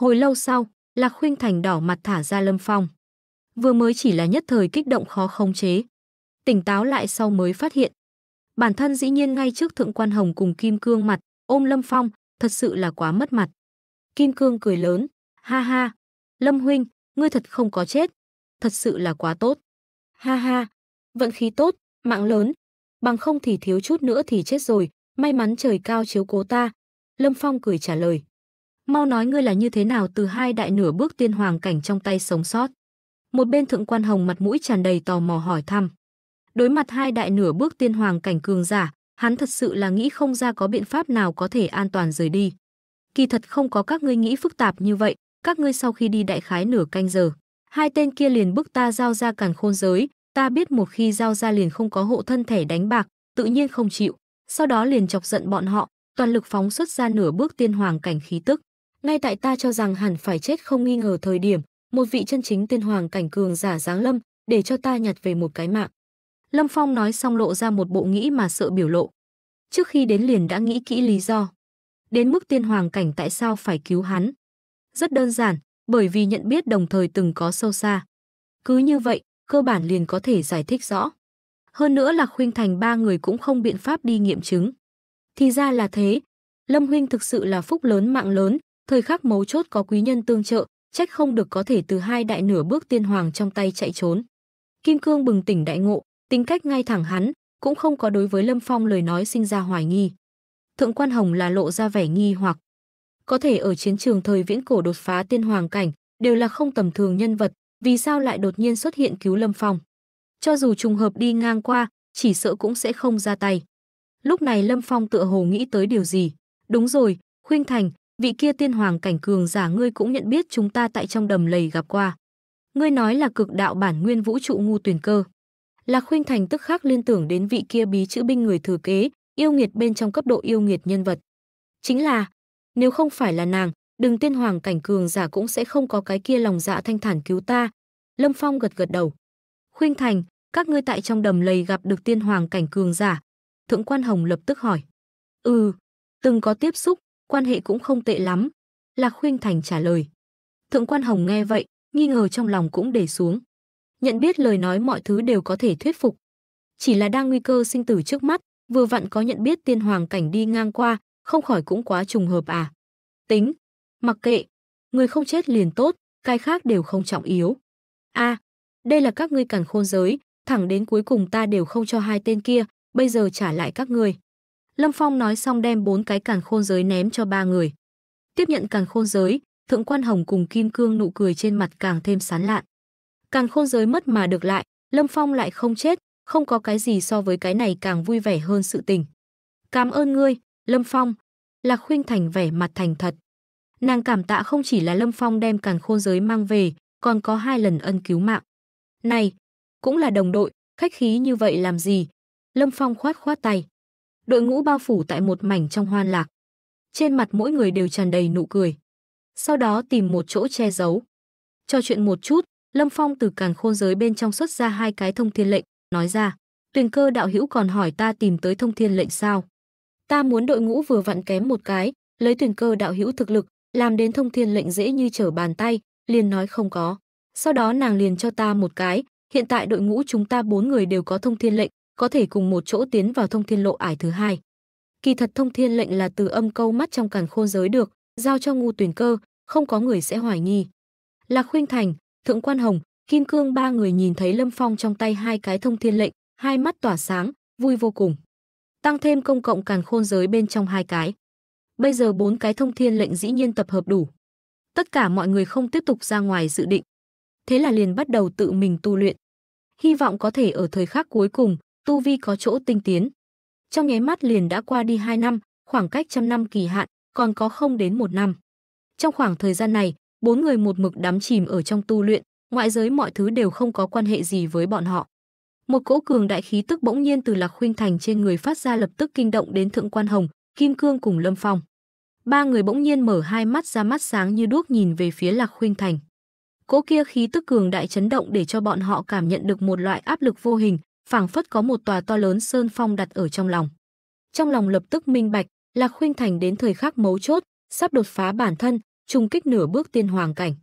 Hồi lâu sau, Lạc Khuynh Thành đỏ mặt thả ra Lâm Phong. Vừa mới chỉ là nhất thời kích động khó khống chế. Tỉnh táo lại sau mới phát hiện. Bản thân dĩ nhiên ngay trước Thượng Quan Hồng cùng Kim Cương mặt, ôm Lâm Phong, thật sự là quá mất mặt. Kim Cương cười lớn, ha ha, Lâm Huynh, ngươi thật không có chết. Thật sự là quá tốt. Ha ha, vận khí tốt, mạng lớn. Bằng không thì thiếu chút nữa thì chết rồi, may mắn trời cao chiếu cố ta. Lâm Phong cười trả lời. Mau nói ngươi là như thế nào từ hai đại nửa bước tiên hoàng cảnh trong tay sống sót. Một bên thượng quan hồng mặt mũi tràn đầy tò mò hỏi thăm. Đối mặt hai đại nửa bước tiên hoàng cảnh cường giả, hắn thật sự là nghĩ không ra có biện pháp nào có thể an toàn rời đi. Kỳ thật không có các ngươi nghĩ phức tạp như vậy, các ngươi sau khi đi đại khái nửa canh giờ, hai tên kia liền bước ta giao ra càn khôn giới, ta biết một khi giao ra liền không có hộ thân thể đánh bạc, tự nhiên không chịu, sau đó liền chọc giận bọn họ, toàn lực phóng xuất ra nửa bước tiên hoàng cảnh khí tức. Ngay tại ta cho rằng hẳn phải chết không nghi ngờ thời điểm, một vị chân chính tiên hoàng cảnh cường giả giáng lâm, để cho ta nhặt về một cái mạng. Lâm Phong nói xong lộ ra một bộ nghĩ mà sợ biểu lộ. Trước khi đến liền đã nghĩ kỹ lý do. Đến mức tiên hoàng cảnh tại sao phải cứu hắn? Rất đơn giản, bởi vì nhận biết đồng thời từng có sâu xa. Cứ như vậy, cơ bản liền có thể giải thích rõ. Hơn nữa là khuyên thành ba người cũng không biện pháp đi nghiệm chứng. Thì ra là thế, Lâm Huynh thực sự là phúc lớn mạng lớn, Thời khắc mấu chốt có quý nhân tương trợ, trách không được có thể từ hai đại nửa bước tiên hoàng trong tay chạy trốn. Kim Cương bừng tỉnh đại ngộ, tính cách ngay thẳng hắn, cũng không có đối với Lâm Phong lời nói sinh ra hoài nghi. Thượng quan Hồng là lộ ra vẻ nghi hoặc. Có thể ở chiến trường thời viễn cổ đột phá tiên hoàng cảnh, đều là không tầm thường nhân vật, vì sao lại đột nhiên xuất hiện cứu Lâm Phong? Cho dù trùng hợp đi ngang qua, chỉ sợ cũng sẽ không ra tay. Lúc này Lâm Phong tựa hồ nghĩ tới điều gì? Đúng rồi, Khuynh Thành, vị kia tiên hoàng cảnh cường giả ngươi cũng nhận biết chúng ta tại trong đầm lầy gặp qua. Ngươi nói là cực đạo bản nguyên vũ trụ ngu tuyển cơ. Lạc Khuynh Thành tức khắc liên tưởng đến vị kia bí chữ binh người thừa kế, yêu nghiệt bên trong cấp độ yêu nghiệt nhân vật. Chính là, nếu không phải là nàng, đừng tiên hoàng cảnh cường giả cũng sẽ không có cái kia lòng dạ thanh thản cứu ta. Lâm Phong gật gật đầu. Khuynh Thành, các ngươi tại trong đầm lầy gặp được tiên hoàng cảnh cường giả. Thượng quan Hồng lập tức hỏi. Ừ, từng có tiếp xúc, quan hệ cũng không tệ lắm. Lạc khuyên Thành trả lời. Thượng quan Hồng nghe vậy, nghi ngờ trong lòng cũng để xuống. Nhận biết lời nói mọi thứ đều có thể thuyết phục. Chỉ là đang nguy cơ sinh tử trước mắt, vừa vặn có nhận biết tiên hoàng cảnh đi ngang qua, không khỏi cũng quá trùng hợp à. Tính, mặc kệ, người không chết liền tốt, cái khác đều không trọng yếu. a à, đây là các ngươi càn khôn giới, thẳng đến cuối cùng ta đều không cho hai tên kia, bây giờ trả lại các ngươi. Lâm Phong nói xong đem bốn cái càn khôn giới ném cho ba người. Tiếp nhận càn khôn giới, Thượng Quan Hồng cùng Kim Cương nụ cười trên mặt càng thêm sán lạn. Càn khôn giới mất mà được lại, Lâm Phong lại không chết, không có cái gì so với cái này càng vui vẻ hơn sự tình. Cảm ơn ngươi, Lâm Phong. Lạc Khuynh Thành vẻ mặt thành thật. Nàng cảm tạ không chỉ là Lâm Phong đem càn khôn giới mang về, còn có hai lần ân cứu mạng. Này, cũng là đồng đội, khách khí như vậy làm gì? Lâm Phong khoát khoát tay đội ngũ bao phủ tại một mảnh trong hoan lạc. Trên mặt mỗi người đều tràn đầy nụ cười. Sau đó tìm một chỗ che giấu. Cho chuyện một chút, Lâm Phong từ càn khôn giới bên trong xuất ra hai cái thông thiên lệnh, nói ra, tuyển cơ đạo hữu còn hỏi ta tìm tới thông thiên lệnh sao. Ta muốn đội ngũ vừa vặn kém một cái, lấy tuyển cơ đạo hữu thực lực, làm đến thông thiên lệnh dễ như trở bàn tay, liền nói không có. Sau đó nàng liền cho ta một cái, hiện tại đội ngũ chúng ta bốn người đều có thông thiên lệnh, có thể cùng một chỗ tiến vào thông thiên lộ ải thứ hai. Kỳ thật thông thiên lệnh là từ âm câu mắt trong càn khôn giới được, giao cho ngu tuyển cơ, không có người sẽ hoài nghi. Lạc Khuynh Thành, Thượng Quan Hồng, Kim Cương ba người nhìn thấy Lâm Phong trong tay hai cái thông thiên lệnh, hai mắt tỏa sáng, vui vô cùng. Tăng thêm công cộng càn khôn giới bên trong hai cái. Bây giờ bốn cái thông thiên lệnh dĩ nhiên tập hợp đủ. Tất cả mọi người không tiếp tục ra ngoài dự định. Thế là liền bắt đầu tự mình tu luyện. Hy vọng có thể ở thời khắc cuối cùng, tu vi có chỗ tinh tiến. Trong nháy mắt liền đã qua đi 2 năm, khoảng cách trăm năm kỳ hạn, còn có không đến một năm. Trong khoảng thời gian này, bốn người một mực đắm chìm ở trong tu luyện, ngoại giới mọi thứ đều không có quan hệ gì với bọn họ. Một cỗ cường đại khí tức bỗng nhiên từ Lạc Khuynh Thành trên người phát ra lập tức kinh động đến Thượng Quan Hồng, Kim Cương cùng Lâm Phong. Ba người bỗng nhiên mở hai mắt ra mắt sáng như đuốc nhìn về phía Lạc Khuynh Thành. Cỗ kia khí tức cường đại chấn động để cho bọn họ cảm nhận được một loại áp lực vô hình, phảng phất có một tòa to lớn sơn phong đặt ở trong lòng. Trong lòng lập tức minh bạch, Lạc Khuynh Thành đến thời khắc mấu chốt, sắp đột phá bản thân, trùng kích nửa bước tiên hoàng cảnh.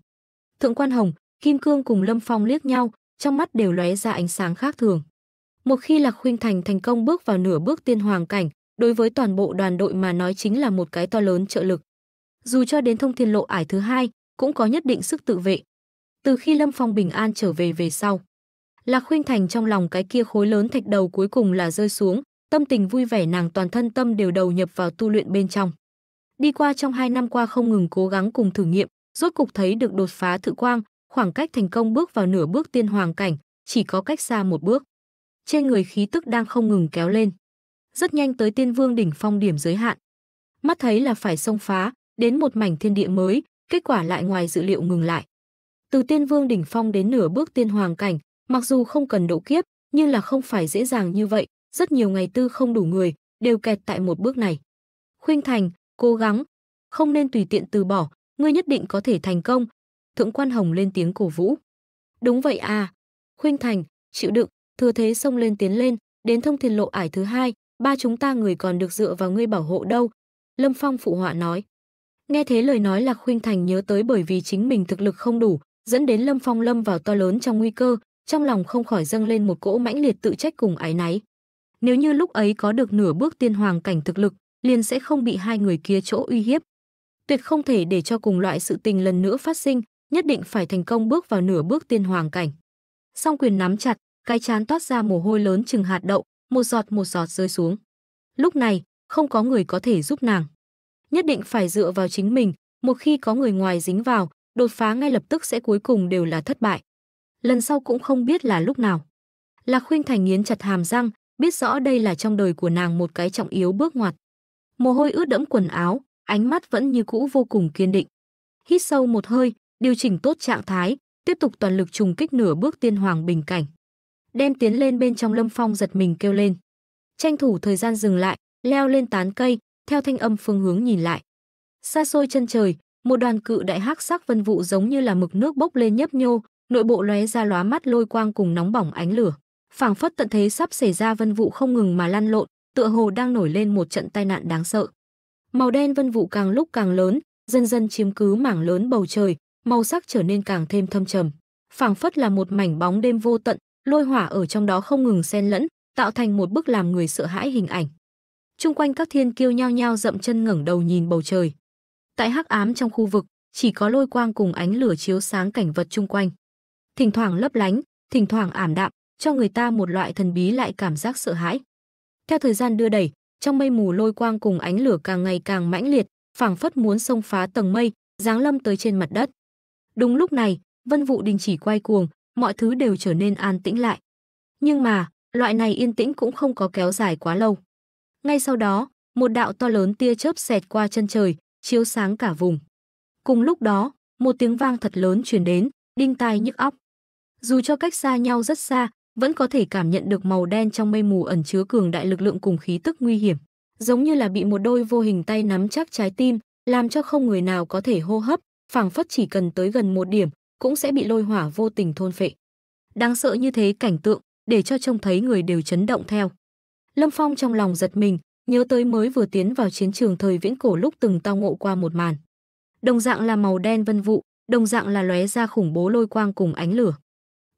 Thượng quan Hồng, Kim Cương cùng Lâm Phong liếc nhau, trong mắt đều lóe ra ánh sáng khác thường. Một khi Lạc Khuynh Thành thành công bước vào nửa bước tiên hoàng cảnh, đối với toàn bộ đoàn đội mà nói chính là một cái to lớn trợ lực. Dù cho đến thông thiên lộ ải thứ hai, cũng có nhất định sức tự vệ. Từ khi Lâm Phong bình an trở về về sau, Lạc Khuynh Thành trong lòng cái kia khối lớn thạch đầu cuối cùng là rơi xuống, tâm tình vui vẻ nàng toàn thân tâm đều đầu nhập vào tu luyện bên trong. Đi qua trong hai năm qua không ngừng cố gắng cùng thử nghiệm, rốt cục thấy được đột phá thự quang, khoảng cách thành công bước vào nửa bước tiên hoàng cảnh, chỉ có cách xa một bước. Trên người khí tức đang không ngừng kéo lên. Rất nhanh tới tiên vương đỉnh phong điểm giới hạn. Mắt thấy là phải xông phá, đến một mảnh thiên địa mới, kết quả lại ngoài dự liệu ngừng lại. Từ tiên vương đỉnh phong đến nửa bước tiên hoàng cảnh, Mặc dù không cần độ kiếp, nhưng là không phải dễ dàng như vậy, rất nhiều ngày tư không đủ người, đều kẹt tại một bước này. Khuynh Thành, cố gắng, không nên tùy tiện từ bỏ, ngươi nhất định có thể thành công. Thượng quan Hồng lên tiếng cổ vũ. Đúng vậy à. Khuynh Thành, chịu đựng, thừa thế xông lên tiến lên, đến thông thiên lộ ải thứ hai, ba chúng ta người còn được dựa vào ngươi bảo hộ đâu. Lâm Phong phụ họa nói. Nghe thế lời nói là Khuynh Thành nhớ tới bởi vì chính mình thực lực không đủ, dẫn đến Lâm Phong lâm vào to lớn trong nguy cơ, trong lòng không khỏi dâng lên một cỗ mãnh liệt tự trách cùng ái náy. Nếu như lúc ấy có được nửa bước tiên hoàng cảnh thực lực, liền sẽ không bị hai người kia chỗ uy hiếp. Tuyệt không thể để cho cùng loại sự tình lần nữa phát sinh, nhất định phải thành công bước vào nửa bước tiên hoàng cảnh. Song quyền nắm chặt, cái chán toát ra mồ hôi lớn chừng hạt đậu, một giọt một giọt rơi xuống. Lúc này, không có người có thể giúp nàng. Nhất định phải dựa vào chính mình, một khi có người ngoài dính vào, đột phá ngay lập tức sẽ cuối cùng đều là thất bại lần sau cũng không biết là lúc nào. Lạc Khuynh Thành nghiến chặt hàm răng, biết rõ đây là trong đời của nàng một cái trọng yếu bước ngoặt. Mồ hôi ướt đẫm quần áo, ánh mắt vẫn như cũ vô cùng kiên định. Hít sâu một hơi, điều chỉnh tốt trạng thái, tiếp tục toàn lực trùng kích nửa bước tiên hoàng bình cảnh. Đem tiến lên bên trong Lâm Phong giật mình kêu lên. Tranh thủ thời gian dừng lại, leo lên tán cây, theo thanh âm phương hướng nhìn lại. Xa xôi chân trời, một đoàn cự đại hắc sắc vân vụ giống như là mực nước bốc lên nhấp nhô, nội bộ lóe ra lóa mắt lôi quang cùng nóng bỏng ánh lửa phảng phất tận thế sắp xảy ra vân vụ không ngừng mà lăn lộn tựa hồ đang nổi lên một trận tai nạn đáng sợ màu đen vân vụ càng lúc càng lớn dần dần chiếm cứ mảng lớn bầu trời màu sắc trở nên càng thêm thâm trầm phảng phất là một mảnh bóng đêm vô tận lôi hỏa ở trong đó không ngừng xen lẫn tạo thành một bức làm người sợ hãi hình ảnh chung quanh các thiên kiêu nhao nhao dậm chân ngẩng đầu nhìn bầu trời tại hắc ám trong khu vực chỉ có lôi quang cùng ánh lửa chiếu sáng cảnh vật chung quanh thỉnh thoảng lấp lánh, thỉnh thoảng ảm đạm, cho người ta một loại thần bí lại cảm giác sợ hãi. Theo thời gian đưa đẩy, trong mây mù lôi quang cùng ánh lửa càng ngày càng mãnh liệt, phảng phất muốn xông phá tầng mây, giáng lâm tới trên mặt đất. Đúng lúc này, vân vụ đình chỉ quay cuồng, mọi thứ đều trở nên an tĩnh lại. Nhưng mà, loại này yên tĩnh cũng không có kéo dài quá lâu. Ngay sau đó, một đạo to lớn tia chớp xẹt qua chân trời, chiếu sáng cả vùng. Cùng lúc đó, một tiếng vang thật lớn truyền đến, đinh tai nhức óc dù cho cách xa nhau rất xa, vẫn có thể cảm nhận được màu đen trong mây mù ẩn chứa cường đại lực lượng cùng khí tức nguy hiểm, giống như là bị một đôi vô hình tay nắm chắc trái tim, làm cho không người nào có thể hô hấp, phảng phất chỉ cần tới gần một điểm, cũng sẽ bị lôi hỏa vô tình thôn phệ. Đáng sợ như thế cảnh tượng, để cho trông thấy người đều chấn động theo. Lâm Phong trong lòng giật mình, nhớ tới mới vừa tiến vào chiến trường thời viễn cổ lúc từng tao ngộ qua một màn. Đồng dạng là màu đen vân vụ, đồng dạng là lóe ra khủng bố lôi quang cùng ánh lửa.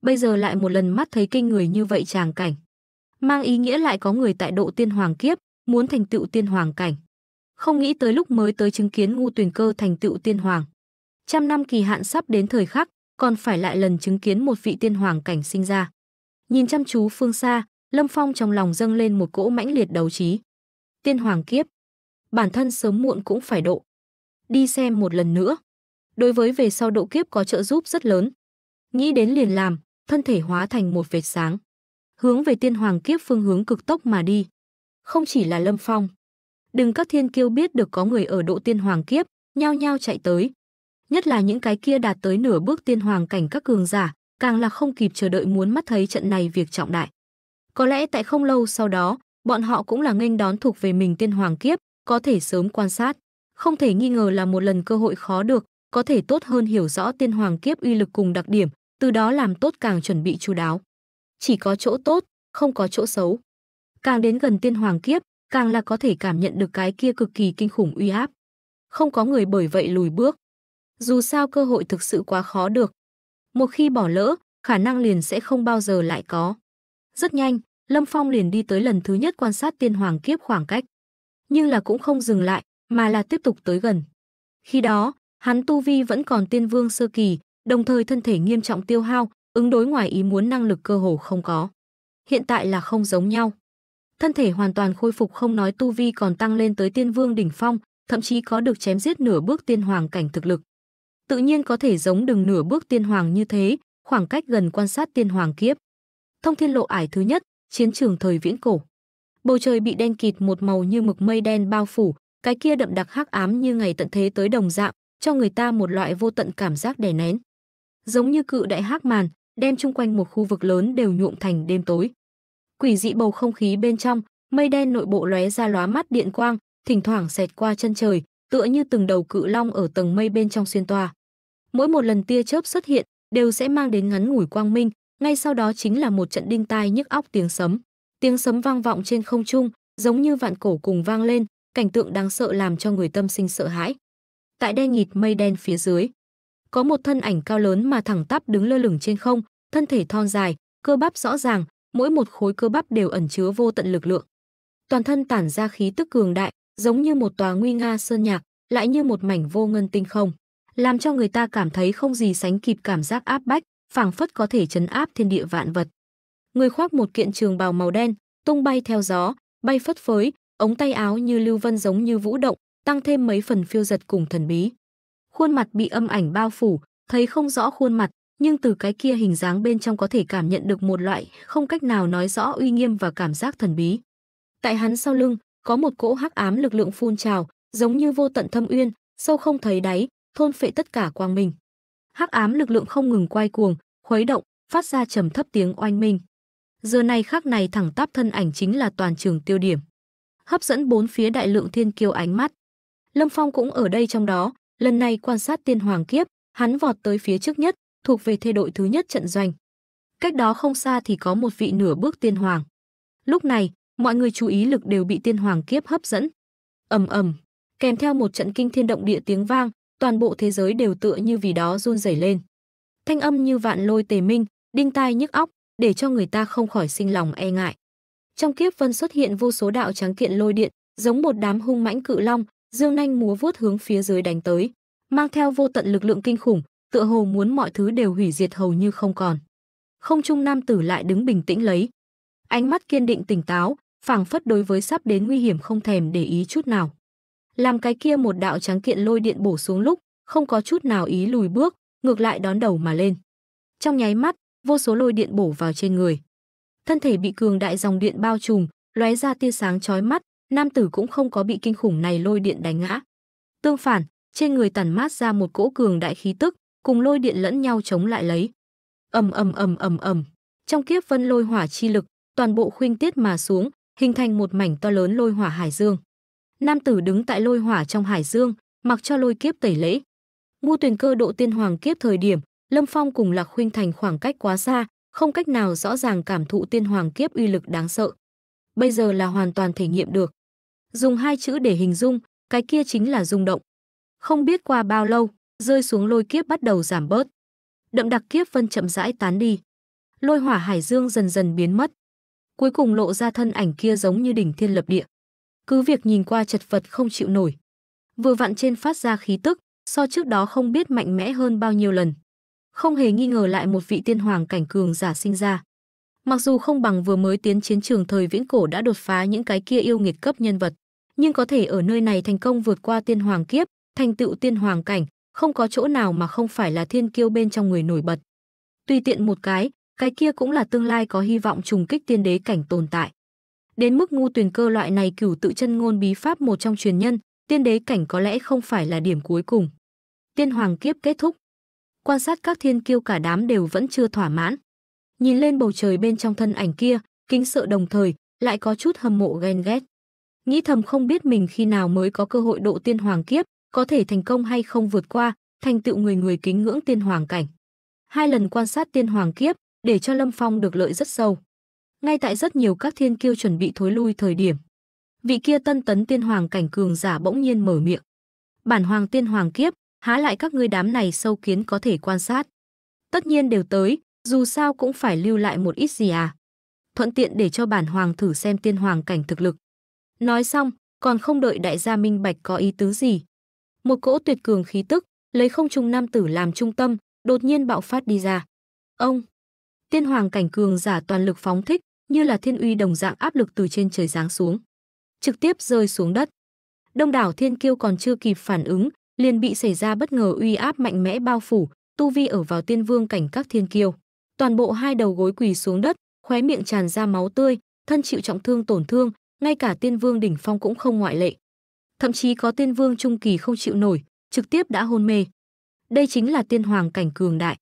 Bây giờ lại một lần mắt thấy kinh người như vậy tràng cảnh. Mang ý nghĩa lại có người tại độ tiên hoàng kiếp, muốn thành tựu tiên hoàng cảnh. Không nghĩ tới lúc mới tới chứng kiến ngu tuyển cơ thành tựu tiên hoàng. Trăm năm kỳ hạn sắp đến thời khắc, còn phải lại lần chứng kiến một vị tiên hoàng cảnh sinh ra. Nhìn chăm chú phương xa, Lâm Phong trong lòng dâng lên một cỗ mãnh liệt đấu trí. Tiên hoàng kiếp, bản thân sớm muộn cũng phải độ. Đi xem một lần nữa. Đối với về sau độ kiếp có trợ giúp rất lớn. Nghĩ đến liền làm, thân thể hóa thành một vệt sáng, hướng về tiên hoàng kiếp phương hướng cực tốc mà đi. Không chỉ là Lâm Phong, đừng các thiên kiêu biết được có người ở độ tiên hoàng kiếp, nhao nhao chạy tới. Nhất là những cái kia đạt tới nửa bước tiên hoàng cảnh các cường giả, càng là không kịp chờ đợi muốn mắt thấy trận này việc trọng đại. Có lẽ tại không lâu sau đó, bọn họ cũng là nghênh đón thuộc về mình tiên hoàng kiếp, có thể sớm quan sát. Không thể nghi ngờ là một lần cơ hội khó được, có thể tốt hơn hiểu rõ tiên hoàng kiếp uy lực cùng đặc điểm, từ đó làm tốt càng chuẩn bị chú đáo. Chỉ có chỗ tốt, không có chỗ xấu. Càng đến gần tiên hoàng kiếp, càng là có thể cảm nhận được cái kia cực kỳ kinh khủng uy áp. Không có người bởi vậy lùi bước. Dù sao cơ hội thực sự quá khó được. Một khi bỏ lỡ, khả năng liền sẽ không bao giờ lại có. Rất nhanh, Lâm Phong liền đi tới lần thứ nhất quan sát tiên hoàng kiếp khoảng cách. Nhưng là cũng không dừng lại, mà là tiếp tục tới gần. Khi đó, hắn tu vi vẫn còn tiên vương sơ kỳ, đồng thời thân thể nghiêm trọng tiêu hao, ứng đối ngoài ý muốn năng lực cơ hồ không có. Hiện tại là không giống nhau. Thân thể hoàn toàn khôi phục không nói tu vi còn tăng lên tới tiên vương đỉnh phong, thậm chí có được chém giết nửa bước tiên hoàng cảnh thực lực. Tự nhiên có thể giống đường nửa bước tiên hoàng như thế, khoảng cách gần quan sát tiên hoàng kiếp. Thông thiên lộ ải thứ nhất, chiến trường thời viễn cổ. Bầu trời bị đen kịt một màu như mực mây đen bao phủ, cái kia đậm đặc hắc ám như ngày tận thế tới đồng dạng, cho người ta một loại vô tận cảm giác đè nén giống như cự đại hắc màn, đem chung quanh một khu vực lớn đều nhuộm thành đêm tối. Quỷ dị bầu không khí bên trong, mây đen nội bộ lóe ra lóa mắt điện quang, thỉnh thoảng xẹt qua chân trời, tựa như từng đầu cự long ở tầng mây bên trong xuyên toa. Mỗi một lần tia chớp xuất hiện, đều sẽ mang đến ngắn ngủi quang minh, ngay sau đó chính là một trận đinh tai nhức óc tiếng sấm. Tiếng sấm vang vọng trên không trung, giống như vạn cổ cùng vang lên, cảnh tượng đáng sợ làm cho người tâm sinh sợ hãi. Tại đen nghịt mây đen phía dưới, có một thân ảnh cao lớn mà thẳng tắp đứng lơ lửng trên không, thân thể thon dài, cơ bắp rõ ràng, mỗi một khối cơ bắp đều ẩn chứa vô tận lực lượng. Toàn thân tản ra khí tức cường đại, giống như một tòa nguy nga sơn nhạc, lại như một mảnh vô ngân tinh không, làm cho người ta cảm thấy không gì sánh kịp cảm giác áp bách, phảng phất có thể chấn áp thiên địa vạn vật. Người khoác một kiện trường bào màu đen, tung bay theo gió, bay phất phới, ống tay áo như lưu vân giống như vũ động, tăng thêm mấy phần phiêu giật cùng thần bí khuôn mặt bị âm ảnh bao phủ, thấy không rõ khuôn mặt, nhưng từ cái kia hình dáng bên trong có thể cảm nhận được một loại không cách nào nói rõ uy nghiêm và cảm giác thần bí. Tại hắn sau lưng, có một cỗ hắc ám lực lượng phun trào, giống như vô tận thâm uyên, sâu không thấy đáy, thôn phệ tất cả quang minh. Hắc ám lực lượng không ngừng quay cuồng, khuấy động, phát ra trầm thấp tiếng oanh minh. Giờ này khắc này thẳng tắp thân ảnh chính là toàn trường tiêu điểm, hấp dẫn bốn phía đại lượng thiên kiêu ánh mắt. Lâm Phong cũng ở đây trong đó, Lần này quan sát tiên hoàng kiếp, hắn vọt tới phía trước nhất, thuộc về thê đội thứ nhất trận doanh. Cách đó không xa thì có một vị nửa bước tiên hoàng. Lúc này, mọi người chú ý lực đều bị tiên hoàng kiếp hấp dẫn. Ầm ầm, kèm theo một trận kinh thiên động địa tiếng vang, toàn bộ thế giới đều tựa như vì đó run rẩy lên. Thanh âm như vạn lôi tề minh, đinh tai nhức óc, để cho người ta không khỏi sinh lòng e ngại. Trong kiếp vân xuất hiện vô số đạo tráng kiện lôi điện, giống một đám hung mãnh cự long, dương nhanh múa vuốt hướng phía dưới đánh tới, mang theo vô tận lực lượng kinh khủng, tựa hồ muốn mọi thứ đều hủy diệt hầu như không còn. Không trung nam tử lại đứng bình tĩnh lấy, ánh mắt kiên định tỉnh táo, phảng phất đối với sắp đến nguy hiểm không thèm để ý chút nào. Làm cái kia một đạo trắng kiện lôi điện bổ xuống lúc, không có chút nào ý lùi bước, ngược lại đón đầu mà lên. Trong nháy mắt, vô số lôi điện bổ vào trên người. Thân thể bị cường đại dòng điện bao trùm, lóe ra tia sáng chói mắt, nam tử cũng không có bị kinh khủng này lôi điện đánh ngã. Tương phản, trên người tản mát ra một cỗ cường đại khí tức, cùng lôi điện lẫn nhau chống lại lấy. Ầm ầm ầm ầm ầm. Trong kiếp vân lôi hỏa chi lực, toàn bộ khuynh tiết mà xuống, hình thành một mảnh to lớn lôi hỏa hải dương. Nam tử đứng tại lôi hỏa trong hải dương, mặc cho lôi kiếp tẩy lễ. Ngô Tuyền Cơ độ tiên hoàng kiếp thời điểm, Lâm Phong cùng Lạc Khuynh Thành khoảng cách quá xa, không cách nào rõ ràng cảm thụ tiên hoàng kiếp uy lực đáng sợ. Bây giờ là hoàn toàn thể nghiệm được, dùng hai chữ để hình dung, cái kia chính là rung động. Không biết qua bao lâu, rơi xuống lôi kiếp bắt đầu giảm bớt. Đậm đặc kiếp vân chậm rãi tán đi. Lôi hỏa hải dương dần dần biến mất. Cuối cùng lộ ra thân ảnh kia giống như đỉnh thiên lập địa. Cứ việc nhìn qua chật vật không chịu nổi. Vừa vặn trên phát ra khí tức, so trước đó không biết mạnh mẽ hơn bao nhiêu lần. Không hề nghi ngờ lại một vị tiên hoàng cảnh cường giả sinh ra. Mặc dù không bằng vừa mới tiến chiến trường thời viễn cổ đã đột phá những cái kia yêu nghiệt cấp nhân vật, nhưng có thể ở nơi này thành công vượt qua tiên hoàng kiếp, thành tựu tiên hoàng cảnh, không có chỗ nào mà không phải là thiên kiêu bên trong người nổi bật. Tùy tiện một cái, cái kia cũng là tương lai có hy vọng trùng kích tiên đế cảnh tồn tại. Đến mức ngu tuyển cơ loại này cửu tự chân ngôn bí pháp một trong truyền nhân, tiên đế cảnh có lẽ không phải là điểm cuối cùng. Tiên hoàng kiếp kết thúc. Quan sát các thiên kiêu cả đám đều vẫn chưa thỏa mãn. Nhìn lên bầu trời bên trong thân ảnh kia, kinh sợ đồng thời, lại có chút hâm mộ ghen ghét nghĩ thầm không biết mình khi nào mới có cơ hội độ tiên hoàng kiếp, có thể thành công hay không vượt qua, thành tựu người người kính ngưỡng tiên hoàng cảnh. Hai lần quan sát tiên hoàng kiếp, để cho Lâm Phong được lợi rất sâu. Ngay tại rất nhiều các thiên kiêu chuẩn bị thối lui thời điểm, vị kia tân tấn tiên hoàng cảnh cường giả bỗng nhiên mở miệng. Bản hoàng tiên hoàng kiếp, há lại các ngươi đám này sâu kiến có thể quan sát. Tất nhiên đều tới, dù sao cũng phải lưu lại một ít gì à. Thuận tiện để cho bản hoàng thử xem tiên hoàng cảnh thực lực. Nói xong, còn không đợi đại gia minh bạch có ý tứ gì. Một cỗ tuyệt cường khí tức, lấy không trung nam tử làm trung tâm, đột nhiên bạo phát đi ra. Ông! Tiên hoàng cảnh cường giả toàn lực phóng thích, như là thiên uy đồng dạng áp lực từ trên trời giáng xuống. Trực tiếp rơi xuống đất. Đông đảo thiên kiêu còn chưa kịp phản ứng, liền bị xảy ra bất ngờ uy áp mạnh mẽ bao phủ, tu vi ở vào tiên vương cảnh các thiên kiêu. Toàn bộ hai đầu gối quỳ xuống đất, khóe miệng tràn ra máu tươi, thân chịu trọng thương tổn thương, ngay cả tiên vương đỉnh phong cũng không ngoại lệ. Thậm chí có tiên vương trung kỳ không chịu nổi, trực tiếp đã hôn mê. Đây chính là tiên hoàng cảnh cường đại.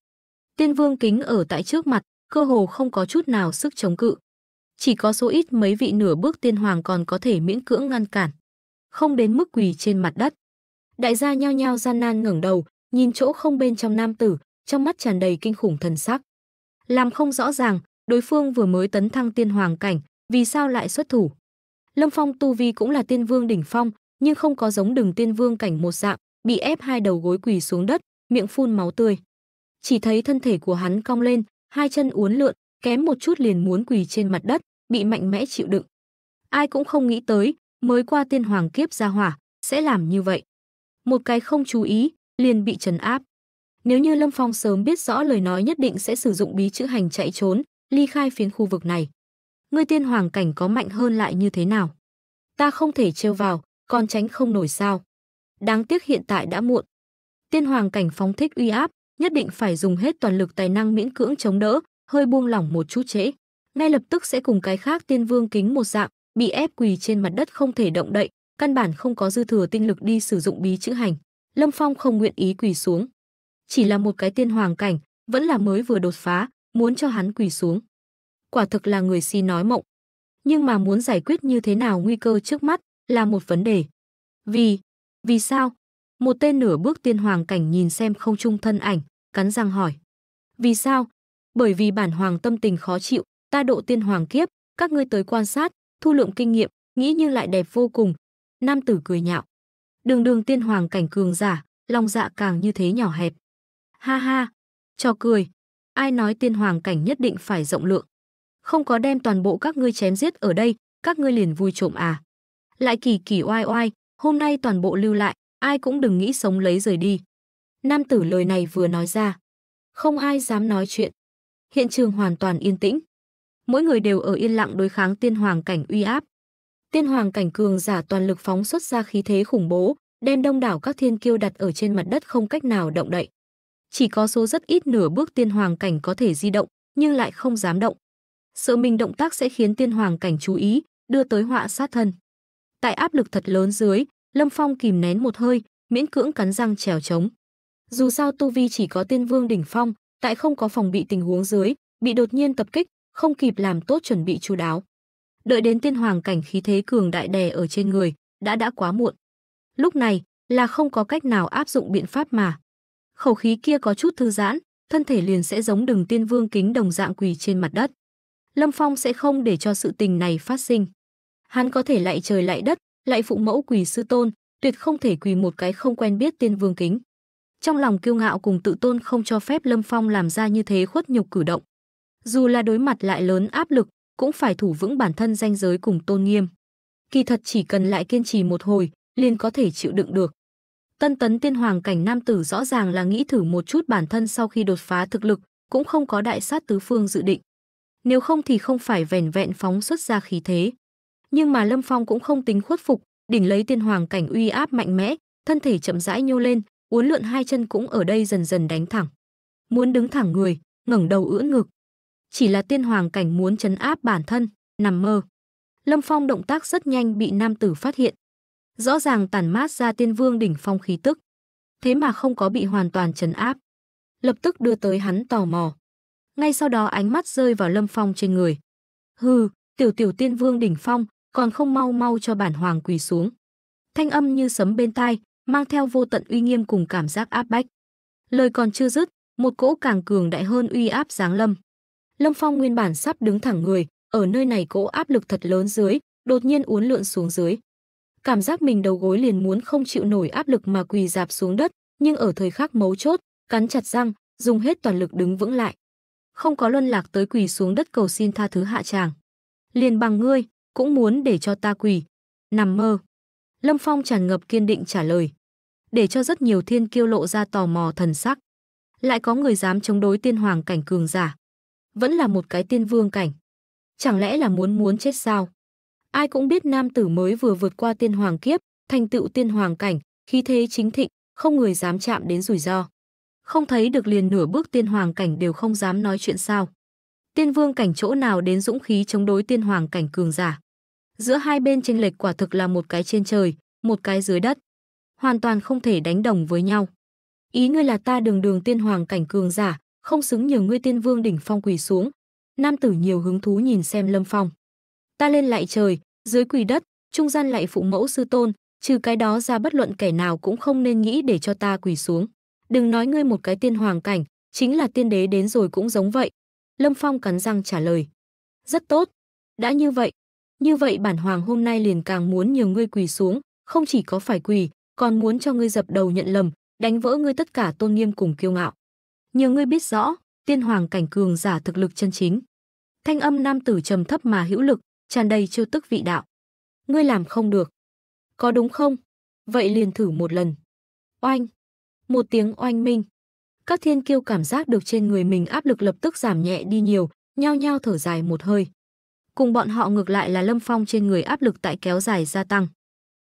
Tiên vương kính ở tại trước mặt, cơ hồ không có chút nào sức chống cự. Chỉ có số ít mấy vị nửa bước tiên hoàng còn có thể miễn cưỡng ngăn cản. Không đến mức quỳ trên mặt đất. Đại gia nhao nhao gian nan ngẩng đầu, nhìn chỗ không bên trong nam tử, trong mắt tràn đầy kinh khủng thần sắc. Làm không rõ ràng, đối phương vừa mới tấn thăng tiên hoàng cảnh, vì sao lại xuất thủ. Lâm Phong tu vi cũng là tiên vương đỉnh phong, nhưng không có giống đừng tiên vương cảnh một dạng, bị ép hai đầu gối quỳ xuống đất, miệng phun máu tươi. Chỉ thấy thân thể của hắn cong lên, hai chân uốn lượn, kém một chút liền muốn quỳ trên mặt đất, bị mạnh mẽ chịu đựng. Ai cũng không nghĩ tới, mới qua tiên hoàng kiếp ra hỏa, sẽ làm như vậy. Một cái không chú ý, liền bị trấn áp. Nếu như Lâm Phong sớm biết rõ lời nói nhất định sẽ sử dụng bí chữ hành chạy trốn, ly khai phiến khu vực này ngươi tiên hoàng cảnh có mạnh hơn lại như thế nào? Ta không thể trêu vào, còn tránh không nổi sao. Đáng tiếc hiện tại đã muộn. Tiên hoàng cảnh phóng thích uy áp, nhất định phải dùng hết toàn lực tài năng miễn cưỡng chống đỡ, hơi buông lỏng một chút trễ. Ngay lập tức sẽ cùng cái khác tiên vương kính một dạng, bị ép quỳ trên mặt đất không thể động đậy, căn bản không có dư thừa tinh lực đi sử dụng bí chữ hành. Lâm Phong không nguyện ý quỳ xuống. Chỉ là một cái tiên hoàng cảnh, vẫn là mới vừa đột phá, muốn cho hắn quỳ xuống quả thực là người si nói mộng. Nhưng mà muốn giải quyết như thế nào nguy cơ trước mắt là một vấn đề. Vì, vì sao? Một tên nửa bước tiên hoàng cảnh nhìn xem không trung thân ảnh, cắn răng hỏi. Vì sao? Bởi vì bản hoàng tâm tình khó chịu, ta độ tiên hoàng kiếp, các ngươi tới quan sát, thu lượng kinh nghiệm, nghĩ như lại đẹp vô cùng. Nam tử cười nhạo. Đường đường tiên hoàng cảnh cường giả, lòng dạ càng như thế nhỏ hẹp. Ha ha, cho cười. Ai nói tiên hoàng cảnh nhất định phải rộng lượng không có đem toàn bộ các ngươi chém giết ở đây, các ngươi liền vui trộm à. Lại kỳ kỳ oai oai, hôm nay toàn bộ lưu lại, ai cũng đừng nghĩ sống lấy rời đi. Nam tử lời này vừa nói ra. Không ai dám nói chuyện. Hiện trường hoàn toàn yên tĩnh. Mỗi người đều ở yên lặng đối kháng tiên hoàng cảnh uy áp. Tiên hoàng cảnh cường giả toàn lực phóng xuất ra khí thế khủng bố, đem đông đảo các thiên kiêu đặt ở trên mặt đất không cách nào động đậy. Chỉ có số rất ít nửa bước tiên hoàng cảnh có thể di động, nhưng lại không dám động. Sợ mình động tác sẽ khiến tiên hoàng cảnh chú ý, đưa tới họa sát thân. Tại áp lực thật lớn dưới, Lâm Phong kìm nén một hơi, miễn cưỡng cắn răng trèo trống. Dù sao tu vi chỉ có tiên vương đỉnh phong, tại không có phòng bị tình huống dưới, bị đột nhiên tập kích, không kịp làm tốt chuẩn bị chú đáo. Đợi đến tiên hoàng cảnh khí thế cường đại đè ở trên người, đã đã quá muộn. Lúc này là không có cách nào áp dụng biện pháp mà. Khẩu khí kia có chút thư giãn, thân thể liền sẽ giống đường tiên vương kính đồng dạng quỳ trên mặt đất. Lâm Phong sẽ không để cho sự tình này phát sinh. Hắn có thể lại trời lại đất, lại phụ mẫu quỳ sư tôn, tuyệt không thể quỳ một cái không quen biết tiên vương kính. Trong lòng kiêu ngạo cùng tự tôn không cho phép Lâm Phong làm ra như thế khuất nhục cử động. Dù là đối mặt lại lớn áp lực, cũng phải thủ vững bản thân danh giới cùng tôn nghiêm. Kỳ thật chỉ cần lại kiên trì một hồi, liền có thể chịu đựng được. Tân tấn tiên hoàng cảnh nam tử rõ ràng là nghĩ thử một chút bản thân sau khi đột phá thực lực, cũng không có đại sát tứ phương dự định nếu không thì không phải vẻn vẹn phóng xuất ra khí thế. Nhưng mà Lâm Phong cũng không tính khuất phục, đỉnh lấy tiên hoàng cảnh uy áp mạnh mẽ, thân thể chậm rãi nhô lên, uốn lượn hai chân cũng ở đây dần dần đánh thẳng. Muốn đứng thẳng người, ngẩng đầu ưỡn ngực. Chỉ là tiên hoàng cảnh muốn chấn áp bản thân, nằm mơ. Lâm Phong động tác rất nhanh bị nam tử phát hiện. Rõ ràng tàn mát ra tiên vương đỉnh phong khí tức. Thế mà không có bị hoàn toàn chấn áp. Lập tức đưa tới hắn tò mò ngay sau đó ánh mắt rơi vào lâm phong trên người hừ tiểu tiểu tiên vương đỉnh phong còn không mau mau cho bản hoàng quỳ xuống thanh âm như sấm bên tai mang theo vô tận uy nghiêm cùng cảm giác áp bách lời còn chưa dứt một cỗ càng cường đại hơn uy áp giáng lâm lâm phong nguyên bản sắp đứng thẳng người ở nơi này cỗ áp lực thật lớn dưới đột nhiên uốn lượn xuống dưới cảm giác mình đầu gối liền muốn không chịu nổi áp lực mà quỳ dạp xuống đất nhưng ở thời khắc mấu chốt cắn chặt răng dùng hết toàn lực đứng vững lại không có luân lạc tới quỳ xuống đất cầu xin tha thứ hạ chàng. Liền bằng ngươi, cũng muốn để cho ta quỳ. Nằm mơ. Lâm Phong tràn ngập kiên định trả lời. Để cho rất nhiều thiên kiêu lộ ra tò mò thần sắc. Lại có người dám chống đối tiên hoàng cảnh cường giả. Vẫn là một cái tiên vương cảnh. Chẳng lẽ là muốn muốn chết sao? Ai cũng biết nam tử mới vừa vượt qua tiên hoàng kiếp, thành tựu tiên hoàng cảnh, khí thế chính thịnh, không người dám chạm đến rủi ro không thấy được liền nửa bước tiên hoàng cảnh đều không dám nói chuyện sao. Tiên vương cảnh chỗ nào đến dũng khí chống đối tiên hoàng cảnh cường giả. Giữa hai bên chênh lệch quả thực là một cái trên trời, một cái dưới đất. Hoàn toàn không thể đánh đồng với nhau. Ý ngươi là ta đường đường tiên hoàng cảnh cường giả, không xứng nhiều ngươi tiên vương đỉnh phong quỳ xuống. Nam tử nhiều hứng thú nhìn xem lâm phong. Ta lên lại trời, dưới quỳ đất, trung gian lại phụ mẫu sư tôn, trừ cái đó ra bất luận kẻ nào cũng không nên nghĩ để cho ta quỳ xuống. Đừng nói ngươi một cái tiên hoàng cảnh, chính là tiên đế đến rồi cũng giống vậy. Lâm Phong cắn răng trả lời. Rất tốt. Đã như vậy. Như vậy bản hoàng hôm nay liền càng muốn nhiều ngươi quỳ xuống, không chỉ có phải quỳ, còn muốn cho ngươi dập đầu nhận lầm, đánh vỡ ngươi tất cả tôn nghiêm cùng kiêu ngạo. Nhiều ngươi biết rõ, tiên hoàng cảnh cường giả thực lực chân chính. Thanh âm nam tử trầm thấp mà hữu lực, tràn đầy chiêu tức vị đạo. Ngươi làm không được. Có đúng không? Vậy liền thử một lần. Oanh! Một tiếng oanh minh. Các thiên kiêu cảm giác được trên người mình áp lực lập tức giảm nhẹ đi nhiều, nhao nhao thở dài một hơi. Cùng bọn họ ngược lại là Lâm Phong trên người áp lực tại kéo dài gia tăng.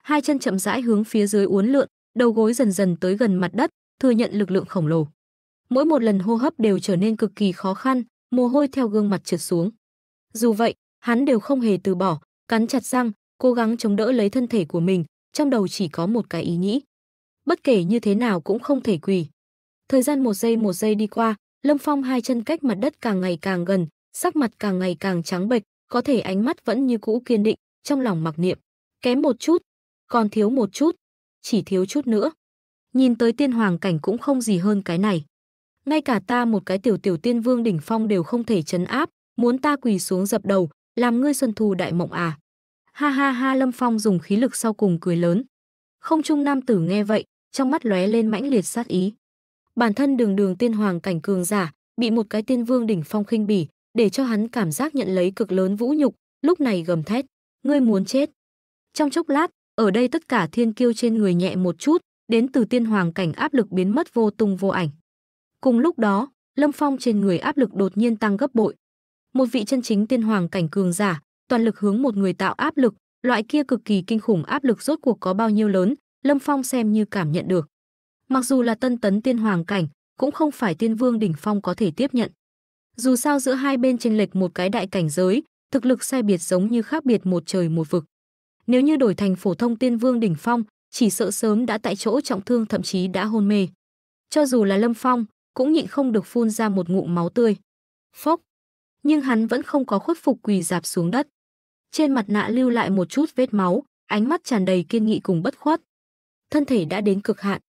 Hai chân chậm rãi hướng phía dưới uốn lượn, đầu gối dần dần tới gần mặt đất, thừa nhận lực lượng khổng lồ. Mỗi một lần hô hấp đều trở nên cực kỳ khó khăn, mồ hôi theo gương mặt trượt xuống. Dù vậy, hắn đều không hề từ bỏ, cắn chặt răng, cố gắng chống đỡ lấy thân thể của mình, trong đầu chỉ có một cái ý nghĩ bất kể như thế nào cũng không thể quỳ. Thời gian một giây một giây đi qua, Lâm Phong hai chân cách mặt đất càng ngày càng gần, sắc mặt càng ngày càng trắng bệch, có thể ánh mắt vẫn như cũ kiên định, trong lòng mặc niệm. Kém một chút, còn thiếu một chút, chỉ thiếu chút nữa. Nhìn tới tiên hoàng cảnh cũng không gì hơn cái này. Ngay cả ta một cái tiểu tiểu tiên vương đỉnh phong đều không thể chấn áp, muốn ta quỳ xuống dập đầu, làm ngươi xuân thu đại mộng à. Ha ha ha Lâm Phong dùng khí lực sau cùng cười lớn. Không trung nam tử nghe vậy, trong mắt lóe lên mãnh liệt sát ý. Bản thân đường đường tiên hoàng cảnh cường giả, bị một cái tiên vương đỉnh phong khinh bỉ, để cho hắn cảm giác nhận lấy cực lớn vũ nhục, lúc này gầm thét, ngươi muốn chết. Trong chốc lát, ở đây tất cả thiên kiêu trên người nhẹ một chút, đến từ tiên hoàng cảnh áp lực biến mất vô tung vô ảnh. Cùng lúc đó, Lâm Phong trên người áp lực đột nhiên tăng gấp bội. Một vị chân chính tiên hoàng cảnh cường giả, toàn lực hướng một người tạo áp lực, loại kia cực kỳ kinh khủng áp lực rốt cuộc có bao nhiêu lớn, Lâm Phong xem như cảm nhận được. Mặc dù là tân tấn tiên hoàng cảnh, cũng không phải tiên vương đỉnh phong có thể tiếp nhận. Dù sao giữa hai bên chênh lệch một cái đại cảnh giới, thực lực sai biệt giống như khác biệt một trời một vực. Nếu như đổi thành phổ thông tiên vương đỉnh phong, chỉ sợ sớm đã tại chỗ trọng thương thậm chí đã hôn mê. Cho dù là Lâm Phong, cũng nhịn không được phun ra một ngụm máu tươi. Phốc! Nhưng hắn vẫn không có khuất phục quỳ dạp xuống đất. Trên mặt nạ lưu lại một chút vết máu, ánh mắt tràn đầy kiên nghị cùng bất khuất thân thể đã đến cực hạn.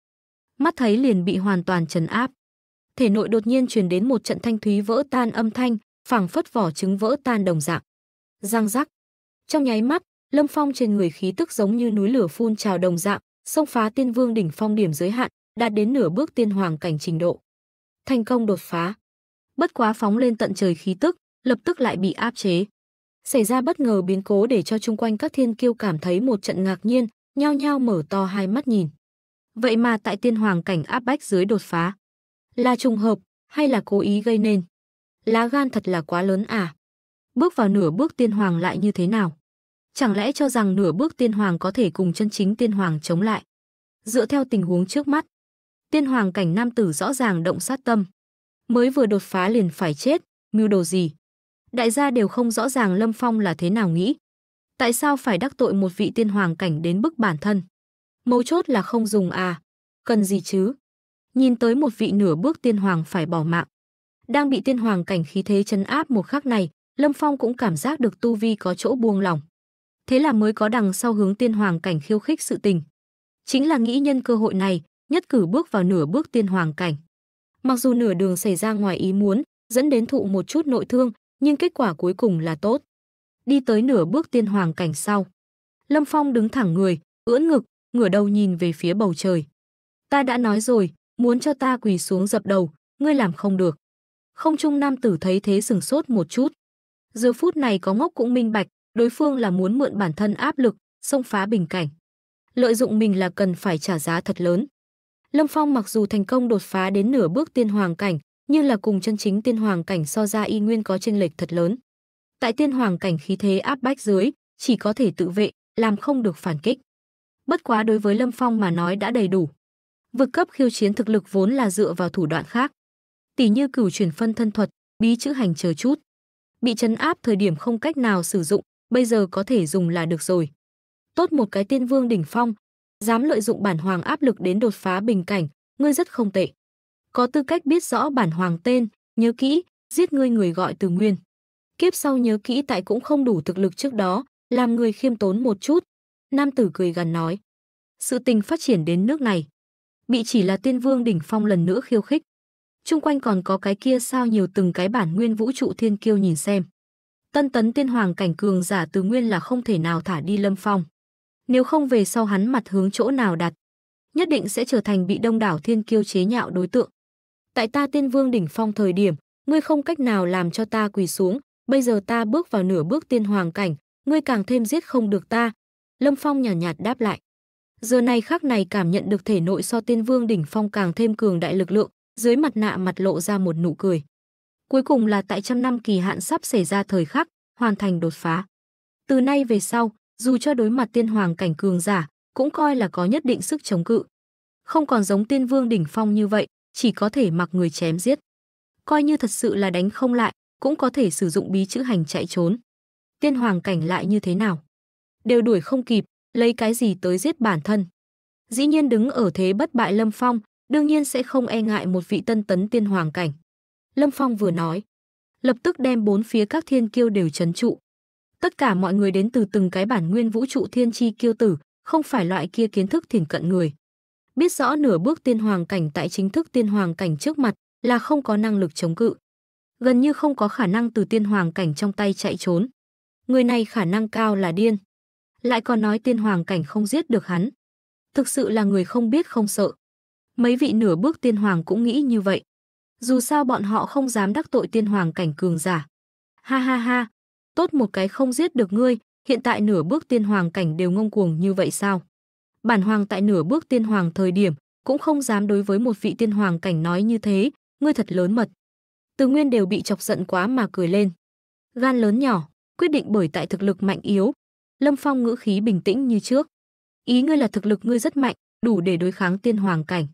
Mắt thấy liền bị hoàn toàn trấn áp. Thể nội đột nhiên truyền đến một trận thanh thúy vỡ tan âm thanh, phảng phất vỏ trứng vỡ tan đồng dạng. Răng rắc. Trong nháy mắt, Lâm Phong trên người khí tức giống như núi lửa phun trào đồng dạng, xông phá Tiên Vương đỉnh phong điểm giới hạn, đạt đến nửa bước tiên hoàng cảnh trình độ. Thành công đột phá. Bất quá phóng lên tận trời khí tức, lập tức lại bị áp chế. Xảy ra bất ngờ biến cố để cho chung quanh các thiên kiêu cảm thấy một trận ngạc nhiên, nhao nhao mở to hai mắt nhìn. Vậy mà tại tiên hoàng cảnh áp bách dưới đột phá. Là trùng hợp hay là cố ý gây nên? Lá gan thật là quá lớn à? Bước vào nửa bước tiên hoàng lại như thế nào? Chẳng lẽ cho rằng nửa bước tiên hoàng có thể cùng chân chính tiên hoàng chống lại? Dựa theo tình huống trước mắt, tiên hoàng cảnh nam tử rõ ràng động sát tâm. Mới vừa đột phá liền phải chết, mưu đồ gì? Đại gia đều không rõ ràng Lâm Phong là thế nào nghĩ. Tại sao phải đắc tội một vị tiên hoàng cảnh đến bức bản thân? Mấu chốt là không dùng à? Cần gì chứ? Nhìn tới một vị nửa bước tiên hoàng phải bỏ mạng. Đang bị tiên hoàng cảnh khí thế chấn áp một khắc này, Lâm Phong cũng cảm giác được tu vi có chỗ buông lỏng. Thế là mới có đằng sau hướng tiên hoàng cảnh khiêu khích sự tình. Chính là nghĩ nhân cơ hội này, nhất cử bước vào nửa bước tiên hoàng cảnh. Mặc dù nửa đường xảy ra ngoài ý muốn, dẫn đến thụ một chút nội thương, nhưng kết quả cuối cùng là tốt đi tới nửa bước tiên hoàng cảnh sau. Lâm Phong đứng thẳng người, ưỡn ngực, ngửa đầu nhìn về phía bầu trời. Ta đã nói rồi, muốn cho ta quỳ xuống dập đầu, ngươi làm không được. Không trung nam tử thấy thế sừng sốt một chút. Giờ phút này có ngốc cũng minh bạch, đối phương là muốn mượn bản thân áp lực, xông phá bình cảnh. Lợi dụng mình là cần phải trả giá thật lớn. Lâm Phong mặc dù thành công đột phá đến nửa bước tiên hoàng cảnh, nhưng là cùng chân chính tiên hoàng cảnh so ra y nguyên có chênh lệch thật lớn tại tiên hoàng cảnh khí thế áp bách dưới, chỉ có thể tự vệ, làm không được phản kích. Bất quá đối với Lâm Phong mà nói đã đầy đủ. Vực cấp khiêu chiến thực lực vốn là dựa vào thủ đoạn khác. Tỷ như cửu chuyển phân thân thuật, bí chữ hành chờ chút. Bị chấn áp thời điểm không cách nào sử dụng, bây giờ có thể dùng là được rồi. Tốt một cái tiên vương đỉnh phong, dám lợi dụng bản hoàng áp lực đến đột phá bình cảnh, ngươi rất không tệ. Có tư cách biết rõ bản hoàng tên, nhớ kỹ, giết ngươi người gọi từ nguyên kiếp sau nhớ kỹ tại cũng không đủ thực lực trước đó, làm người khiêm tốn một chút. Nam tử cười gần nói. Sự tình phát triển đến nước này. Bị chỉ là tiên vương đỉnh phong lần nữa khiêu khích. Trung quanh còn có cái kia sao nhiều từng cái bản nguyên vũ trụ thiên kiêu nhìn xem. Tân tấn tiên hoàng cảnh cường giả từ nguyên là không thể nào thả đi lâm phong. Nếu không về sau hắn mặt hướng chỗ nào đặt, nhất định sẽ trở thành bị đông đảo thiên kiêu chế nhạo đối tượng. Tại ta tiên vương đỉnh phong thời điểm, ngươi không cách nào làm cho ta quỳ xuống, bây giờ ta bước vào nửa bước tiên hoàng cảnh, ngươi càng thêm giết không được ta. Lâm Phong nhàn nhạt, nhạt đáp lại. Giờ này khắc này cảm nhận được thể nội so tiên vương đỉnh phong càng thêm cường đại lực lượng, dưới mặt nạ mặt lộ ra một nụ cười. Cuối cùng là tại trăm năm kỳ hạn sắp xảy ra thời khắc, hoàn thành đột phá. Từ nay về sau, dù cho đối mặt tiên hoàng cảnh cường giả, cũng coi là có nhất định sức chống cự. Không còn giống tiên vương đỉnh phong như vậy, chỉ có thể mặc người chém giết. Coi như thật sự là đánh không lại, cũng có thể sử dụng bí chữ hành chạy trốn. Tiên hoàng cảnh lại như thế nào? Đều đuổi không kịp, lấy cái gì tới giết bản thân? Dĩ nhiên đứng ở thế bất bại Lâm Phong, đương nhiên sẽ không e ngại một vị tân tấn tiên hoàng cảnh. Lâm Phong vừa nói, lập tức đem bốn phía các thiên kiêu đều chấn trụ. Tất cả mọi người đến từ từng cái bản nguyên vũ trụ thiên chi kiêu tử, không phải loại kia kiến thức thiển cận người. Biết rõ nửa bước tiên hoàng cảnh tại chính thức tiên hoàng cảnh trước mặt là không có năng lực chống cự gần như không có khả năng từ tiên hoàng cảnh trong tay chạy trốn. Người này khả năng cao là điên. Lại còn nói tiên hoàng cảnh không giết được hắn. Thực sự là người không biết không sợ. Mấy vị nửa bước tiên hoàng cũng nghĩ như vậy. Dù sao bọn họ không dám đắc tội tiên hoàng cảnh cường giả. Ha ha ha, tốt một cái không giết được ngươi, hiện tại nửa bước tiên hoàng cảnh đều ngông cuồng như vậy sao? Bản hoàng tại nửa bước tiên hoàng thời điểm, cũng không dám đối với một vị tiên hoàng cảnh nói như thế, ngươi thật lớn mật. Từ Nguyên đều bị chọc giận quá mà cười lên. Gan lớn nhỏ, quyết định bởi tại thực lực mạnh yếu. Lâm Phong ngữ khí bình tĩnh như trước. Ý ngươi là thực lực ngươi rất mạnh, đủ để đối kháng tiên hoàng cảnh.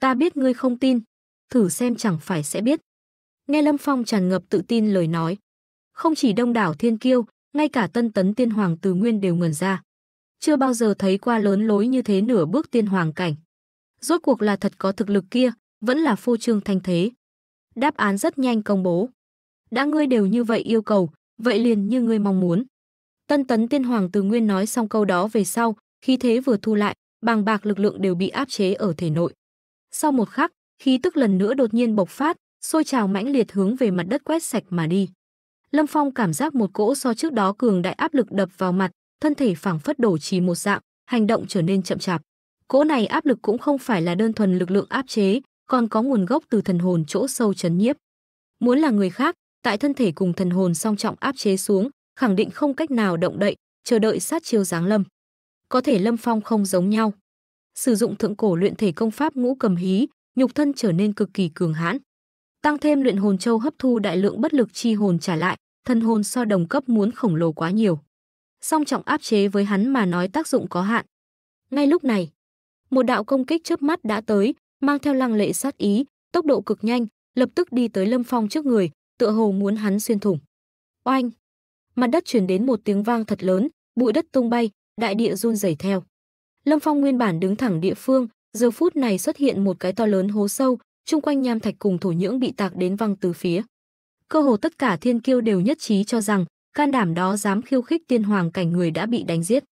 Ta biết ngươi không tin, thử xem chẳng phải sẽ biết. Nghe Lâm Phong tràn ngập tự tin lời nói. Không chỉ đông đảo thiên kiêu, ngay cả tân tấn tiên hoàng từ nguyên đều ngẩn ra. Chưa bao giờ thấy qua lớn lối như thế nửa bước tiên hoàng cảnh. Rốt cuộc là thật có thực lực kia, vẫn là phô trương thanh thế đáp án rất nhanh công bố. Đã ngươi đều như vậy yêu cầu, vậy liền như ngươi mong muốn. Tân tấn tiên hoàng từ nguyên nói xong câu đó về sau, khí thế vừa thu lại, bàng bạc lực lượng đều bị áp chế ở thể nội. Sau một khắc, khí tức lần nữa đột nhiên bộc phát, sôi trào mãnh liệt hướng về mặt đất quét sạch mà đi. Lâm Phong cảm giác một cỗ so trước đó cường đại áp lực đập vào mặt, thân thể phảng phất đổ trì một dạng, hành động trở nên chậm chạp. Cỗ này áp lực cũng không phải là đơn thuần lực lượng áp chế, còn có nguồn gốc từ thần hồn chỗ sâu chấn nhiếp. Muốn là người khác, tại thân thể cùng thần hồn song trọng áp chế xuống, khẳng định không cách nào động đậy, chờ đợi sát chiêu giáng lâm. Có thể Lâm Phong không giống nhau. Sử dụng thượng cổ luyện thể công pháp ngũ cầm hí, nhục thân trở nên cực kỳ cường hãn. Tăng thêm luyện hồn châu hấp thu đại lượng bất lực chi hồn trả lại, thân hồn so đồng cấp muốn khổng lồ quá nhiều. Song trọng áp chế với hắn mà nói tác dụng có hạn. Ngay lúc này, một đạo công kích chớp mắt đã tới, mang theo lăng lệ sát ý, tốc độ cực nhanh, lập tức đi tới Lâm Phong trước người, tựa hồ muốn hắn xuyên thủng. Oanh! Mặt đất truyền đến một tiếng vang thật lớn, bụi đất tung bay, đại địa run rẩy theo. Lâm Phong nguyên bản đứng thẳng địa phương, giờ phút này xuất hiện một cái to lớn hố sâu, chung quanh nham thạch cùng thổ nhưỡng bị tạc đến văng từ phía. Cơ hồ tất cả thiên kiêu đều nhất trí cho rằng, can đảm đó dám khiêu khích tiên hoàng cảnh người đã bị đánh giết.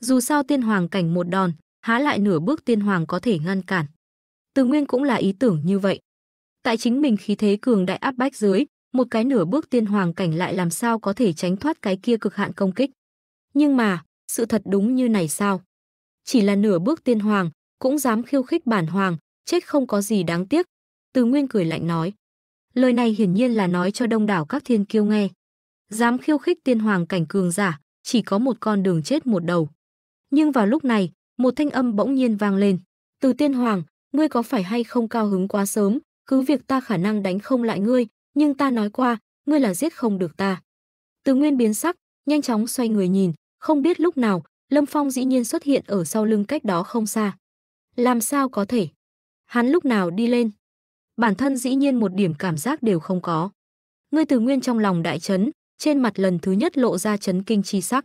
Dù sao tiên hoàng cảnh một đòn, há lại nửa bước tiên hoàng có thể ngăn cản. Từ Nguyên cũng là ý tưởng như vậy. Tại chính mình khí thế cường đại áp bách dưới, một cái nửa bước tiên hoàng cảnh lại làm sao có thể tránh thoát cái kia cực hạn công kích. Nhưng mà, sự thật đúng như này sao? Chỉ là nửa bước tiên hoàng, cũng dám khiêu khích bản hoàng, chết không có gì đáng tiếc. Từ Nguyên cười lạnh nói. Lời này hiển nhiên là nói cho đông đảo các thiên kiêu nghe. Dám khiêu khích tiên hoàng cảnh cường giả, chỉ có một con đường chết một đầu. Nhưng vào lúc này, một thanh âm bỗng nhiên vang lên. Từ tiên hoàng, ngươi có phải hay không cao hứng quá sớm, cứ việc ta khả năng đánh không lại ngươi, nhưng ta nói qua, ngươi là giết không được ta. Từ Nguyên biến sắc, nhanh chóng xoay người nhìn, không biết lúc nào, Lâm Phong dĩ nhiên xuất hiện ở sau lưng cách đó không xa. Làm sao có thể? Hắn lúc nào đi lên? Bản thân dĩ nhiên một điểm cảm giác đều không có. Ngươi Từ Nguyên trong lòng đại chấn, trên mặt lần thứ nhất lộ ra chấn kinh chi sắc.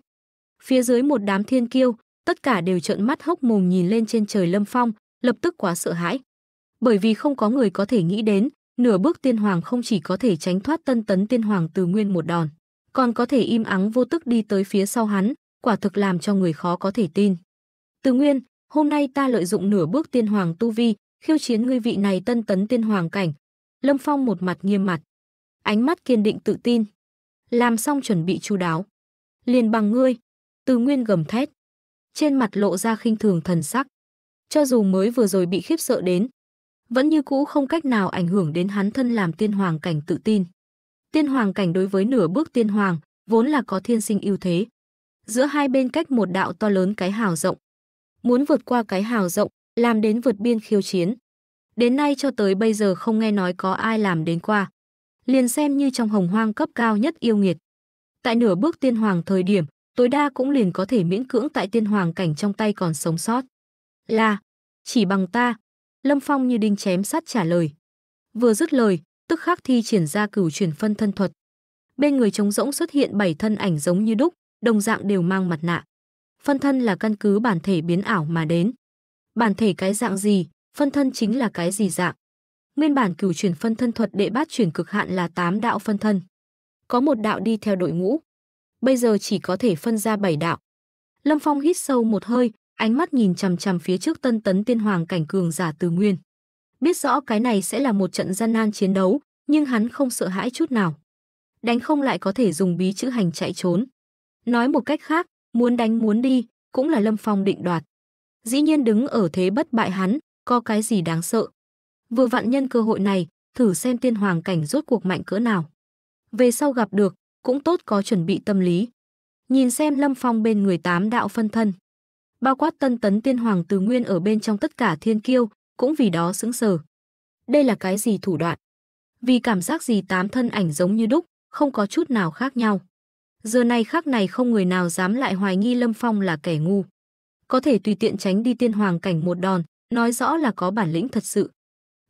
Phía dưới một đám thiên kiêu, tất cả đều trợn mắt hốc mồm nhìn lên trên trời Lâm Phong, lập tức quá sợ hãi. Bởi vì không có người có thể nghĩ đến, nửa bước tiên hoàng không chỉ có thể tránh thoát tân tấn tiên hoàng từ nguyên một đòn, còn có thể im ắng vô tức đi tới phía sau hắn, quả thực làm cho người khó có thể tin. Từ nguyên, hôm nay ta lợi dụng nửa bước tiên hoàng tu vi, khiêu chiến ngươi vị này tân tấn tiên hoàng cảnh. Lâm Phong một mặt nghiêm mặt, ánh mắt kiên định tự tin. Làm xong chuẩn bị chu đáo. Liền bằng ngươi, từ nguyên gầm thét. Trên mặt lộ ra khinh thường thần sắc cho dù mới vừa rồi bị khiếp sợ đến, vẫn như cũ không cách nào ảnh hưởng đến hắn thân làm tiên hoàng cảnh tự tin. Tiên hoàng cảnh đối với nửa bước tiên hoàng vốn là có thiên sinh ưu thế. Giữa hai bên cách một đạo to lớn cái hào rộng. Muốn vượt qua cái hào rộng, làm đến vượt biên khiêu chiến. Đến nay cho tới bây giờ không nghe nói có ai làm đến qua. Liền xem như trong hồng hoang cấp cao nhất yêu nghiệt. Tại nửa bước tiên hoàng thời điểm, tối đa cũng liền có thể miễn cưỡng tại tiên hoàng cảnh trong tay còn sống sót. Là, chỉ bằng ta. Lâm Phong như đinh chém sát trả lời. Vừa dứt lời, tức khắc thi triển ra cửu chuyển phân thân thuật. Bên người trống rỗng xuất hiện bảy thân ảnh giống như đúc, đồng dạng đều mang mặt nạ. Phân thân là căn cứ bản thể biến ảo mà đến. Bản thể cái dạng gì, phân thân chính là cái gì dạng. Nguyên bản cửu chuyển phân thân thuật đệ bát chuyển cực hạn là tám đạo phân thân. Có một đạo đi theo đội ngũ. Bây giờ chỉ có thể phân ra bảy đạo. Lâm Phong hít sâu một hơi, ánh mắt nhìn chằm chằm phía trước tân tấn tiên hoàng cảnh cường giả từ nguyên. Biết rõ cái này sẽ là một trận gian nan chiến đấu, nhưng hắn không sợ hãi chút nào. Đánh không lại có thể dùng bí chữ hành chạy trốn. Nói một cách khác, muốn đánh muốn đi, cũng là Lâm Phong định đoạt. Dĩ nhiên đứng ở thế bất bại hắn, có cái gì đáng sợ. Vừa vặn nhân cơ hội này, thử xem tiên hoàng cảnh rốt cuộc mạnh cỡ nào. Về sau gặp được, cũng tốt có chuẩn bị tâm lý. Nhìn xem Lâm Phong bên người tám đạo phân thân bao quát tân tấn tiên hoàng từ nguyên ở bên trong tất cả thiên kiêu, cũng vì đó sững sờ. Đây là cái gì thủ đoạn? Vì cảm giác gì tám thân ảnh giống như đúc, không có chút nào khác nhau. Giờ này khác này không người nào dám lại hoài nghi Lâm Phong là kẻ ngu. Có thể tùy tiện tránh đi tiên hoàng cảnh một đòn, nói rõ là có bản lĩnh thật sự.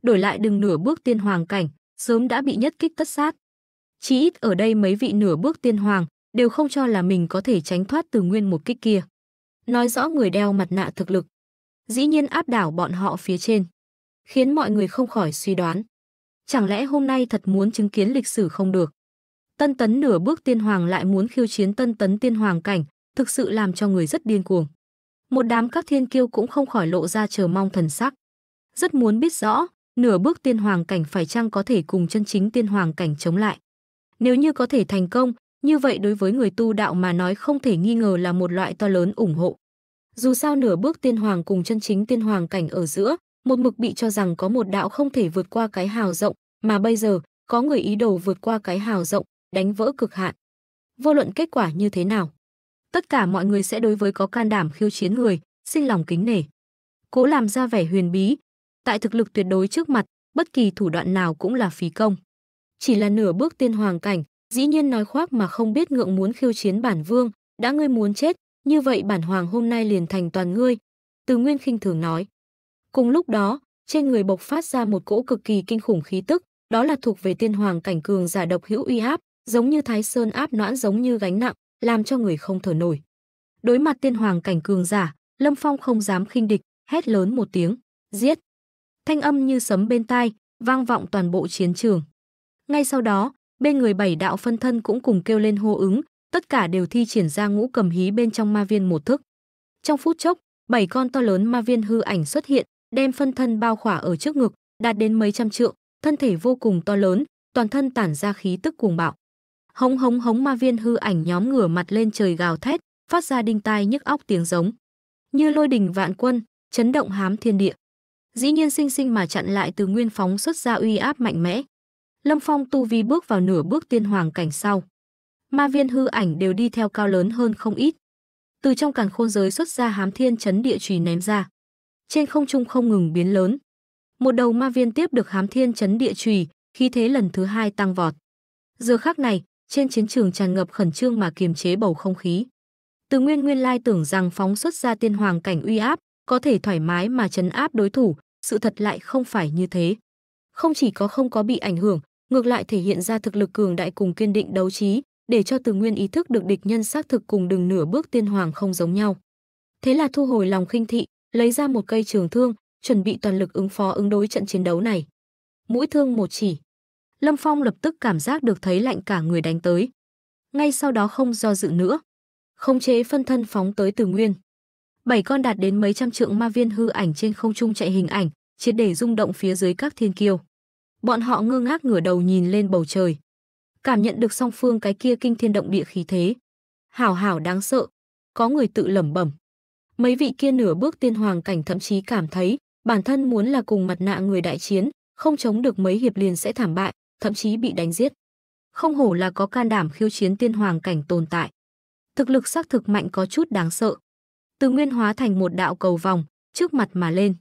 Đổi lại đừng nửa bước tiên hoàng cảnh, sớm đã bị nhất kích tất sát. Chỉ ít ở đây mấy vị nửa bước tiên hoàng đều không cho là mình có thể tránh thoát từ nguyên một kích kia nói rõ người đeo mặt nạ thực lực. Dĩ nhiên áp đảo bọn họ phía trên, khiến mọi người không khỏi suy đoán. Chẳng lẽ hôm nay thật muốn chứng kiến lịch sử không được? Tân tấn nửa bước tiên hoàng lại muốn khiêu chiến tân tấn tiên hoàng cảnh, thực sự làm cho người rất điên cuồng. Một đám các thiên kiêu cũng không khỏi lộ ra chờ mong thần sắc. Rất muốn biết rõ, nửa bước tiên hoàng cảnh phải chăng có thể cùng chân chính tiên hoàng cảnh chống lại. Nếu như có thể thành công, như vậy đối với người tu đạo mà nói không thể nghi ngờ là một loại to lớn ủng hộ. Dù sao nửa bước tiên hoàng cùng chân chính tiên hoàng cảnh ở giữa, một mực bị cho rằng có một đạo không thể vượt qua cái hào rộng, mà bây giờ có người ý đồ vượt qua cái hào rộng, đánh vỡ cực hạn. Vô luận kết quả như thế nào, tất cả mọi người sẽ đối với có can đảm khiêu chiến người, xin lòng kính nể. Cố làm ra vẻ huyền bí, tại thực lực tuyệt đối trước mặt, bất kỳ thủ đoạn nào cũng là phí công. Chỉ là nửa bước tiên hoàng cảnh, dĩ nhiên nói khoác mà không biết ngượng muốn khiêu chiến bản vương, đã ngươi muốn chết, như vậy bản hoàng hôm nay liền thành toàn ngươi. Từ Nguyên khinh thường nói. Cùng lúc đó, trên người bộc phát ra một cỗ cực kỳ kinh khủng khí tức, đó là thuộc về tiên hoàng cảnh cường giả độc hữu uy áp, giống như thái sơn áp noãn giống như gánh nặng, làm cho người không thở nổi. Đối mặt tiên hoàng cảnh cường giả, Lâm Phong không dám khinh địch, hét lớn một tiếng, giết. Thanh âm như sấm bên tai, vang vọng toàn bộ chiến trường. Ngay sau đó, bên người bảy đạo phân thân cũng cùng kêu lên hô ứng, tất cả đều thi triển ra ngũ cầm hí bên trong ma viên một thức. Trong phút chốc, bảy con to lớn ma viên hư ảnh xuất hiện, đem phân thân bao khỏa ở trước ngực, đạt đến mấy trăm trượng, thân thể vô cùng to lớn, toàn thân tản ra khí tức cuồng bạo. Hống hống hống ma viên hư ảnh nhóm ngửa mặt lên trời gào thét, phát ra đinh tai nhức óc tiếng giống, như lôi đình vạn quân, chấn động hám thiên địa. Dĩ nhiên sinh sinh mà chặn lại từ nguyên phóng xuất ra uy áp mạnh mẽ. Lâm Phong tu vi bước vào nửa bước tiên hoàng cảnh sau. Ma viên hư ảnh đều đi theo cao lớn hơn không ít. Từ trong càn khôn giới xuất ra hám thiên chấn địa trùy ném ra. Trên không trung không ngừng biến lớn. Một đầu ma viên tiếp được hám thiên chấn địa trùy, khí thế lần thứ hai tăng vọt. Giờ khác này, trên chiến trường tràn ngập khẩn trương mà kiềm chế bầu không khí. Từ Nguyên Nguyên Lai tưởng rằng phóng xuất ra tiên hoàng cảnh uy áp, có thể thoải mái mà chấn áp đối thủ, sự thật lại không phải như thế không chỉ có không có bị ảnh hưởng, ngược lại thể hiện ra thực lực cường đại cùng kiên định đấu trí, để cho Từ Nguyên ý thức được địch nhân xác thực cùng đường nửa bước tiên hoàng không giống nhau. Thế là thu hồi lòng khinh thị, lấy ra một cây trường thương, chuẩn bị toàn lực ứng phó ứng đối trận chiến đấu này. Mũi thương một chỉ. Lâm Phong lập tức cảm giác được thấy lạnh cả người đánh tới. Ngay sau đó không do dự nữa, khống chế phân thân phóng tới Từ Nguyên. Bảy con đạt đến mấy trăm trượng ma viên hư ảnh trên không trung chạy hình ảnh, triệt để rung động phía dưới các thiên kiêu. Bọn họ ngơ ngác ngửa đầu nhìn lên bầu trời. Cảm nhận được song phương cái kia kinh thiên động địa khí thế. Hảo hảo đáng sợ. Có người tự lẩm bẩm. Mấy vị kia nửa bước tiên hoàng cảnh thậm chí cảm thấy bản thân muốn là cùng mặt nạ người đại chiến, không chống được mấy hiệp liền sẽ thảm bại, thậm chí bị đánh giết. Không hổ là có can đảm khiêu chiến tiên hoàng cảnh tồn tại. Thực lực xác thực mạnh có chút đáng sợ. Từ nguyên hóa thành một đạo cầu vòng, trước mặt mà lên.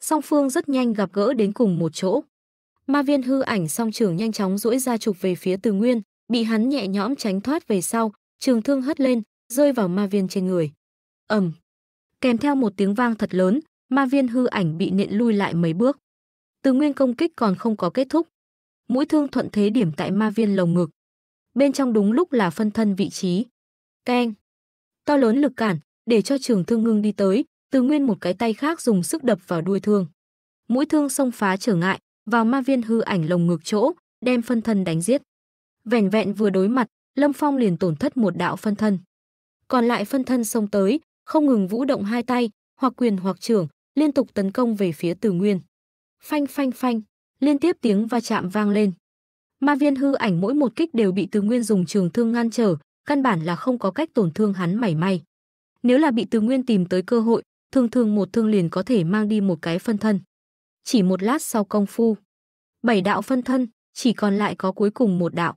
Song phương rất nhanh gặp gỡ đến cùng một chỗ. Ma viên hư ảnh song trường nhanh chóng duỗi ra chụp về phía Từ Nguyên, bị hắn nhẹ nhõm tránh thoát về sau, trường thương hất lên, rơi vào ma viên trên người. Ầm. Kèm theo một tiếng vang thật lớn, ma viên hư ảnh bị nện lui lại mấy bước. Từ Nguyên công kích còn không có kết thúc. Mũi thương thuận thế điểm tại ma viên lồng ngực. Bên trong đúng lúc là phân thân vị trí. Keng. To lớn lực cản, để cho trường thương ngưng đi tới, Từ Nguyên một cái tay khác dùng sức đập vào đuôi thương. Mũi thương xông phá trở ngại, vào ma viên hư ảnh lồng ngược chỗ, đem phân thân đánh giết. Vẻn vẹn vừa đối mặt, Lâm Phong liền tổn thất một đạo phân thân. Còn lại phân thân xông tới, không ngừng vũ động hai tay, hoặc quyền hoặc trưởng, liên tục tấn công về phía Từ Nguyên. Phanh phanh phanh, liên tiếp tiếng va chạm vang lên. Ma viên hư ảnh mỗi một kích đều bị Từ Nguyên dùng trường thương ngăn trở, căn bản là không có cách tổn thương hắn mảy may. Nếu là bị Từ Nguyên tìm tới cơ hội, thường thường một thương liền có thể mang đi một cái phân thân chỉ một lát sau công phu. Bảy đạo phân thân, chỉ còn lại có cuối cùng một đạo.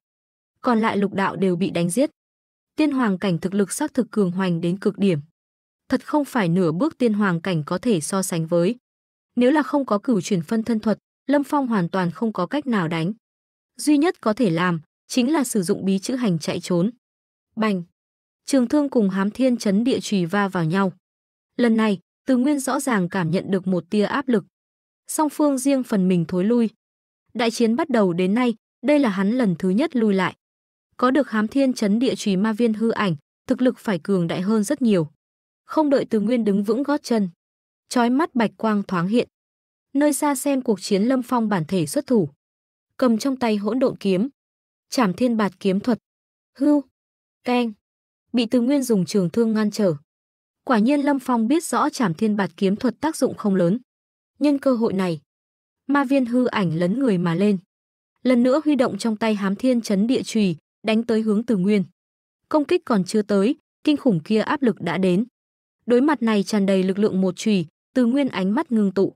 Còn lại lục đạo đều bị đánh giết. Tiên hoàng cảnh thực lực xác thực cường hoành đến cực điểm. Thật không phải nửa bước tiên hoàng cảnh có thể so sánh với. Nếu là không có cửu chuyển phân thân thuật, Lâm Phong hoàn toàn không có cách nào đánh. Duy nhất có thể làm, chính là sử dụng bí chữ hành chạy trốn. Bành! Trường thương cùng hám thiên chấn địa trùy va vào nhau. Lần này, từ nguyên rõ ràng cảm nhận được một tia áp lực song phương riêng phần mình thối lui. Đại chiến bắt đầu đến nay, đây là hắn lần thứ nhất lui lại. Có được hám thiên chấn địa trùy ma viên hư ảnh, thực lực phải cường đại hơn rất nhiều. Không đợi Từ Nguyên đứng vững gót chân, chói mắt bạch quang thoáng hiện. Nơi xa xem cuộc chiến Lâm Phong bản thể xuất thủ, cầm trong tay hỗn độn kiếm, Trảm Thiên Bạt kiếm thuật. Hưu, keng, bị Từ Nguyên dùng trường thương ngăn trở. Quả nhiên Lâm Phong biết rõ Trảm Thiên Bạt kiếm thuật tác dụng không lớn. Nhân cơ hội này, ma viên hư ảnh lấn người mà lên. Lần nữa huy động trong tay hám thiên chấn địa trùy, đánh tới hướng từ nguyên. Công kích còn chưa tới, kinh khủng kia áp lực đã đến. Đối mặt này tràn đầy lực lượng một trùy, từ nguyên ánh mắt ngưng tụ.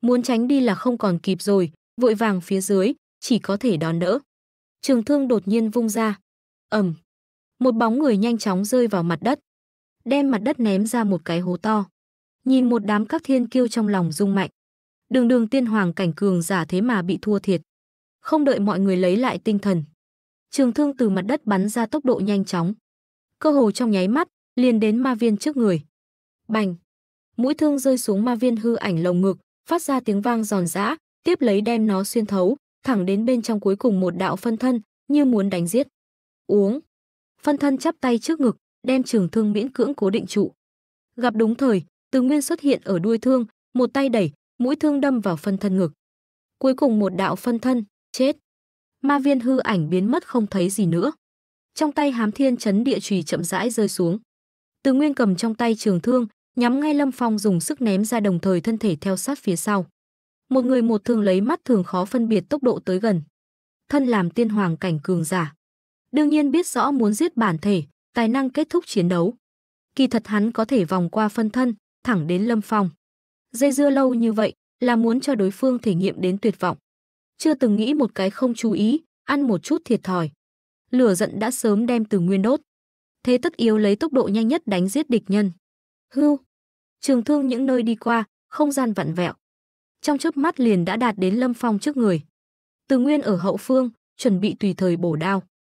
Muốn tránh đi là không còn kịp rồi, vội vàng phía dưới, chỉ có thể đón đỡ. Trường thương đột nhiên vung ra. ầm Một bóng người nhanh chóng rơi vào mặt đất. Đem mặt đất ném ra một cái hố to. Nhìn một đám các thiên kiêu trong lòng rung mạnh. Đường đường tiên hoàng cảnh cường giả thế mà bị thua thiệt. Không đợi mọi người lấy lại tinh thần. Trường thương từ mặt đất bắn ra tốc độ nhanh chóng. Cơ hồ trong nháy mắt, liền đến ma viên trước người. Bành! Mũi thương rơi xuống ma viên hư ảnh lồng ngực, phát ra tiếng vang giòn giã, tiếp lấy đem nó xuyên thấu, thẳng đến bên trong cuối cùng một đạo phân thân, như muốn đánh giết. Uống! Phân thân chắp tay trước ngực, đem trường thương miễn cưỡng cố định trụ. Gặp đúng thời, Từ Nguyên xuất hiện ở đuôi thương, một tay đẩy, mũi thương đâm vào phân thân ngực. Cuối cùng một đạo phân thân, chết. Ma viên hư ảnh biến mất không thấy gì nữa. Trong tay hám thiên chấn địa trùy chậm rãi rơi xuống. Từ Nguyên cầm trong tay trường thương, nhắm ngay Lâm Phong dùng sức ném ra đồng thời thân thể theo sát phía sau. Một người một thương lấy mắt thường khó phân biệt tốc độ tới gần. Thân làm tiên hoàng cảnh cường giả. Đương nhiên biết rõ muốn giết bản thể, tài năng kết thúc chiến đấu. Kỳ thật hắn có thể vòng qua phân thân, thẳng đến Lâm Phong dây dưa lâu như vậy là muốn cho đối phương thể nghiệm đến tuyệt vọng. Chưa từng nghĩ một cái không chú ý, ăn một chút thiệt thòi. Lửa giận đã sớm đem từ nguyên đốt. Thế tất yếu lấy tốc độ nhanh nhất đánh giết địch nhân. Hưu. Trường thương những nơi đi qua, không gian vặn vẹo. Trong chớp mắt liền đã đạt đến Lâm Phong trước người. Từ Nguyên ở hậu phương, chuẩn bị tùy thời bổ đao.